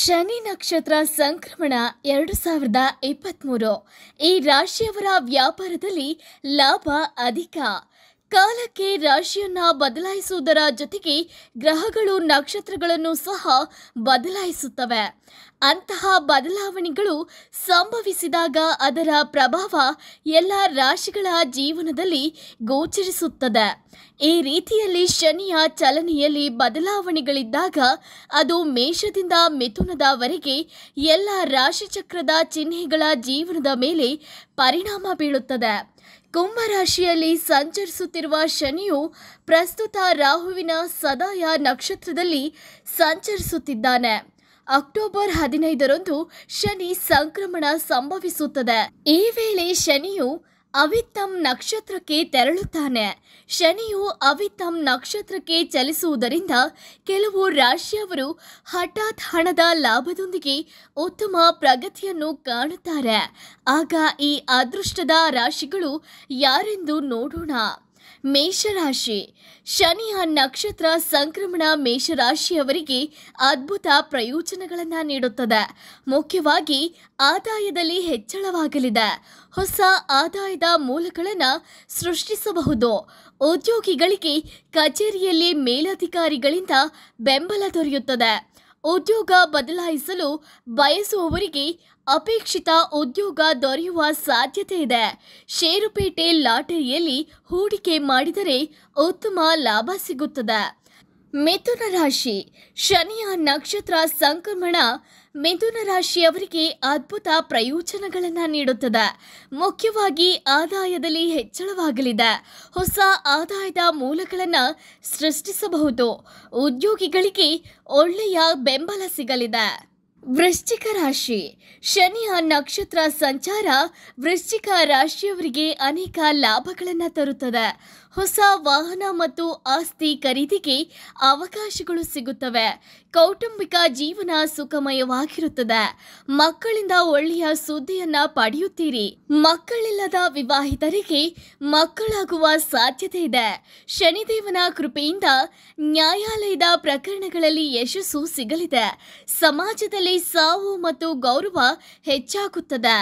ಶನಿ ನಕ್ಷತ್ರ ಸಂಕ್ರಮಣ ಎರಡು ಸಾವಿರದ ಇಪ್ಪತ್ತ್ಮೂರು ಈ ರಾಶಿಯವರ ವ್ಯಾಪಾರದಲ್ಲಿ ಲಾಭ ಅಧಿಕ ಕಾಲಕ್ಕೆ ರಾಶಿಯನ್ನ ಬದಲಾಯಿಸುವುದರ ಜೊತೆಗೆ ಗ್ರಹಗಳು ನಕ್ಷತ್ರಗಳನ್ನು ಸಹ ಬದಲಾಯಿಸುತ್ತವೆ ಅಂತಹ ಬದಲಾವಣೆಗಳು ಸಂಭವಿಸಿದಾಗ ಅದರ ಪ್ರಭಾವ ಎಲ್ಲ ರಾಶಿಗಳ ಜೀವನದಲ್ಲಿ ಗೋಚರಿಸುತ್ತದೆ ಈ ರೀತಿಯಲ್ಲಿ ಶನಿಯ ಚಲನೆಯಲ್ಲಿ ಬದಲಾವಣೆಗಳಿದ್ದಾಗ ಅದು ಮೇಷದಿಂದ ಮಿಥುನದವರೆಗೆ ಎಲ್ಲ ರಾಶಿಚಕ್ರದ ಚಿಹ್ನೆಗಳ ಜೀವನದ ಮೇಲೆ ಪರಿಣಾಮ ಬೀಳುತ್ತದೆ ಕುಂಭರಾಶಿಯಲ್ಲಿ ಸಂಚರಿಸುತ್ತಿರುವ ಶನಿಯು ಪ್ರಸ್ತುತ ರಾಹುವಿನ ಸದಾಯ ನಕ್ಷತ್ರದಲ್ಲಿ ಸಂಚರಿಸುತ್ತಿದ್ದಾನೆ ಅಕ್ಟೋಬರ್ ಹದಿನೈದರಂದು ಶನಿ ಸಂಕ್ರಮಣ ಸಂಭವಿಸುತ್ತದೆ ಈ ವೇಳೆ ಶನಿಯು ಅವಿತಮ್ ನಕ್ಷತ್ರಕ್ಕೆ ತೆರಳುತ್ತಾನೆ ಶನಿಯು ಅವಿತಮ್ ನಕ್ಷತ್ರಕ್ಕೆ ಚಲಿಸುವುದರಿಂದ ಕೆಲವು ರಾಶಿಯವರು ಹಠಾತ್ ಹಣದ ಲಾಭದೊಂದಿಗೆ ಉತ್ತಮ ಪ್ರಗತಿಯನ್ನು ಕಾಣುತ್ತಾರೆ ಆಗ ಈ ಅದೃಷ್ಟದ ರಾಶಿಗಳು ಯಾರೆಂದು ನೋಡೋಣ ಮೇಷರಾಶಿ ಶನಿಯ ನಕ್ಷತ್ರ ಸಂಕ್ರಮಣ ಮೇಷರಾಶಿಯವರಿಗೆ ಅದ್ಭುತ ಪ್ರಯೋಜನಗಳನ್ನು ನೀಡುತ್ತದೆ ಮುಖ್ಯವಾಗಿ ಆದಾಯದಲ್ಲಿ ಹೆಚ್ಚಳವಾಗಲಿದೆ ಹೊಸ ಆದಾಯದ ಮೂಲಗಳನ್ನು ಸೃಷ್ಟಿಸಬಹುದು ಉದ್ಯೋಗಿಗಳಿಗೆ ಕಚೇರಿಯಲ್ಲಿ ಮೇಲಧಿಕಾರಿಗಳಿಂದ ಬೆಂಬಲ ದೊರೆಯುತ್ತದೆ ಉದ್ಯೋಗ ಬದಲಾಯಿಸಲು ಬಯಸುವವರಿಗೆ ಅಪೇಕ್ಷಿತ ಉದ್ಯೋಗ ದೊರೆಯುವ ಸಾಧ್ಯತೆ ಇದೆ ಷೇರುಪೇಟೆ ಲಾಟರಿಯಲ್ಲಿ ಹೂಡಿಕೆ ಮಾಡಿದರೆ ಉತ್ತಮ ಲಾಭ ಸಿಗುತ್ತದೆ ಮಿಥುನ ರಾಶಿ ಶನಿಯ ನಕ್ಷತ್ರ ಸಂಕ್ರಮಣ ಮಿಥುನ ರಾಶಿಯವರಿಗೆ ಅದ್ಭುತ ಪ್ರಯೋಜನಗಳನ್ನು ನೀಡುತ್ತದೆ ಮುಖ್ಯವಾಗಿ ಆದಾಯದಲ್ಲಿ ಹೆಚ್ಚಳವಾಗಲಿದೆ ಹೊಸ ಆದಾಯದ ಮೂಲಗಳನ್ನು ಸೃಷ್ಟಿಸಬಹುದು ಉದ್ಯೋಗಿಗಳಿಗೆ ಒಳ್ಳೆಯ ಬೆಂಬಲ ಸಿಗಲಿದೆ ವೃಶ್ಚಿಕ ರಾಶಿ ಶನಿಯ ನಕ್ಷತ್ರ ಸಂಚಾರ ವೃಶ್ಚಿಕ ರಾಶಿಯವರಿಗೆ ಅನೇಕ ಲಾಭಗಳನ್ನು ತರುತ್ತದೆ ಹೊಸ ವಾಹನ ಮತ್ತು ಆಸ್ತಿ ಖರೀದಿಗೆ ಅವಕಾಶಗಳು ಸಿಗುತ್ತವೆ ಕೌಟುಂಬಿಕ ಜೀವನ ಸುಖಮಯವಾಗಿರುತ್ತದೆ ಮಕ್ಕಳಿಂದ ಒಳ್ಳೆಯ ಸುದ್ದಿಯನ್ನ ಪಡೆಯುತ್ತೀರಿ ಮಕ್ಕಳಿಲ್ಲದ ವಿವಾಹಿತರಿಗೆ ಮಕ್ಕಳಾಗುವ ಸಾಧ್ಯತೆ ಇದೆ ಶನಿದೇವನ ಕೃಪೆಯಿಂದ ನ್ಯಾಯಾಲಯದ ಪ್ರಕರಣಗಳಲ್ಲಿ ಯಶಸ್ಸು ಸಿಗಲಿದೆ ಸಮಾಜದಲ್ಲಿ ಸಾವು ಮತ್ತು ಗೌರವ ಹೆಚ್ಚಾಗುತ್ತದೆ